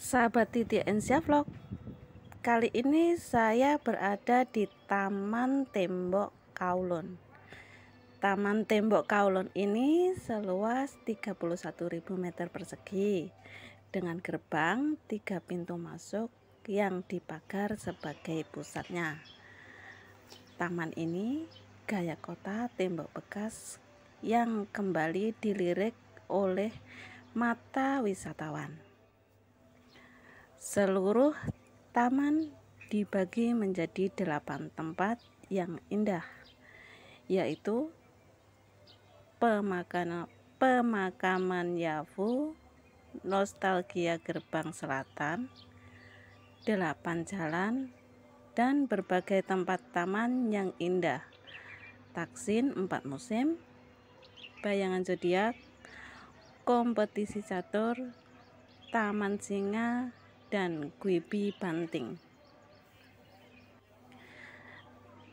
Sahabat Titi Ensia Vlog Kali ini saya berada di Taman Tembok Kaulon Taman Tembok Kaulon ini seluas 31.000 meter persegi Dengan gerbang tiga pintu masuk yang dipagar sebagai pusatnya Taman ini gaya kota tembok bekas yang kembali dilirik oleh mata wisatawan Seluruh taman dibagi menjadi delapan tempat yang indah, yaitu pemakaman pemakaman Yavu, nostalgia gerbang selatan, delapan jalan, dan berbagai tempat taman yang indah. Taksin empat musim, bayangan zodiak, kompetisi catur, taman singa, dan Guibi Banting.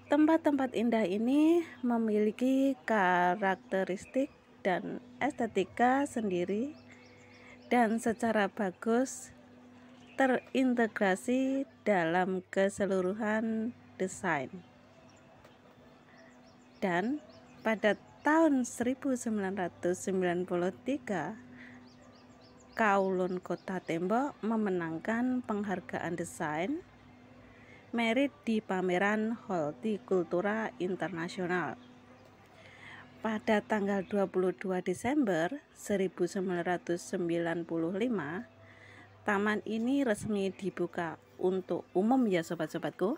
Tempat-tempat indah ini memiliki karakteristik dan estetika sendiri dan secara bagus terintegrasi dalam keseluruhan desain. Dan pada tahun 1993 Kaulon Kota Tembok memenangkan penghargaan desain merit di pameran Kultura Internasional. Pada tanggal 22 Desember 1995, taman ini resmi dibuka untuk umum ya sobat-sobatku.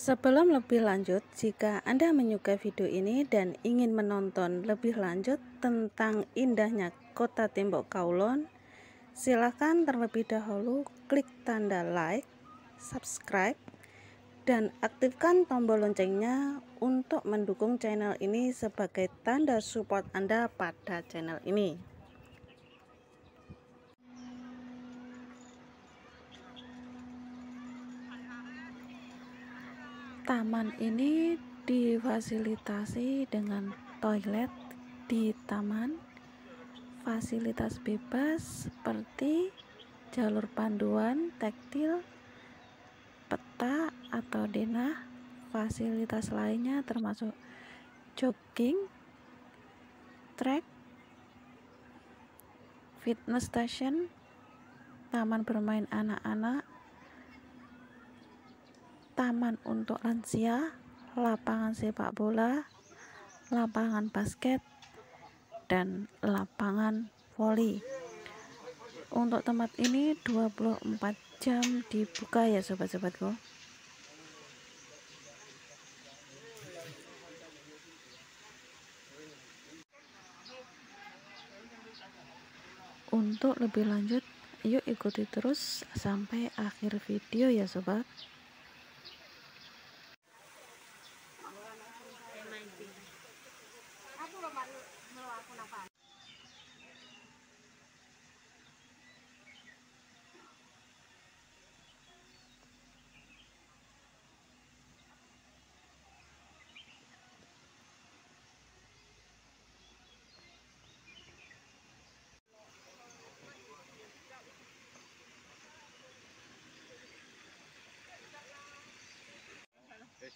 Sebelum lebih lanjut, jika Anda menyukai video ini dan ingin menonton lebih lanjut tentang indahnya kota tembok Kaulon, silakan terlebih dahulu klik tanda like, subscribe, dan aktifkan tombol loncengnya untuk mendukung channel ini sebagai tanda support Anda pada channel ini. taman ini difasilitasi dengan toilet di taman, fasilitas bebas seperti jalur panduan tektil peta atau denah, fasilitas lainnya termasuk jogging, trek, fitness station, taman bermain anak-anak, taman untuk lansia, lapangan sepak bola, lapangan basket, dan lapangan voli. Untuk tempat ini 24 jam dibuka ya sobat-sobatku. Untuk lebih lanjut, yuk ikuti terus sampai akhir video ya sobat.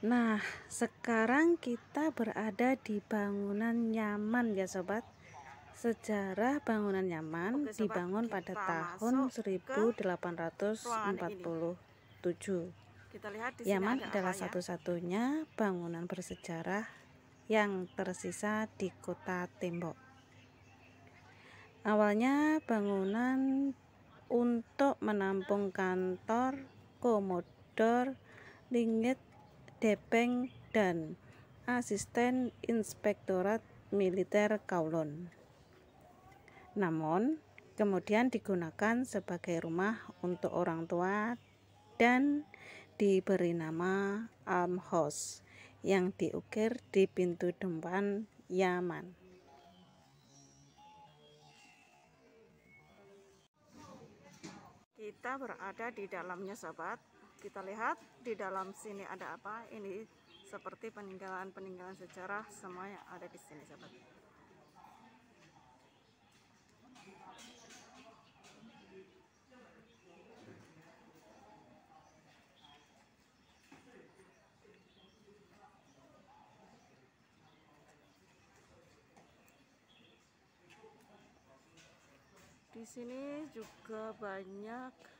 Nah, sekarang kita berada di bangunan Yaman ya sobat. Sejarah bangunan Yaman Oke, sobat, dibangun pada tahun 1847. Kita lihat di Yaman adalah ya? satu-satunya bangunan bersejarah yang tersisa di kota Tembok. Awalnya bangunan untuk menampung kantor, komodor, linggit Depeng dan Asisten Inspektorat Militer Kowloon. Namun, kemudian digunakan sebagai rumah untuk orang tua dan diberi nama Almhouse yang diukir di pintu depan Yaman. Kita berada di dalamnya sahabat kita lihat di dalam sini ada apa ini seperti peninggalan-peninggalan sejarah semua yang ada di sini sahabat di sini juga banyak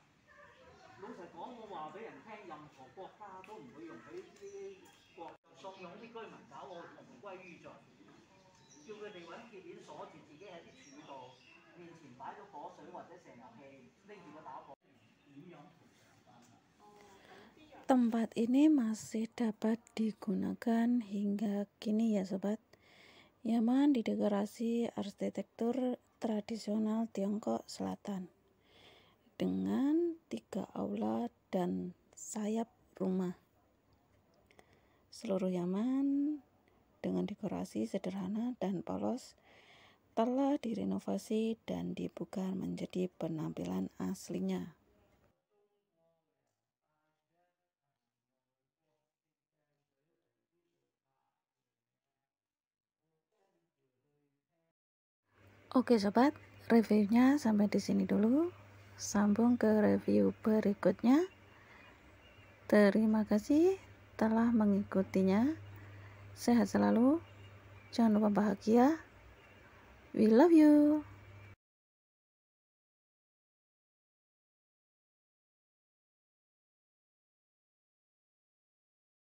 Tempat ini masih dapat digunakan hingga kini ya sobat. Yaman didekorasi arsitektur tradisional Tiongkok Selatan dengan tiga aula dan sayap rumah. Seluruh Yaman dengan dekorasi sederhana dan polos telah direnovasi dan dibuka menjadi penampilan aslinya. Oke sobat, reviewnya sampai di sini dulu. Sambung ke review berikutnya. Terima kasih telah mengikutinya. Sehat selalu. Jangan lupa bahagia. We love you.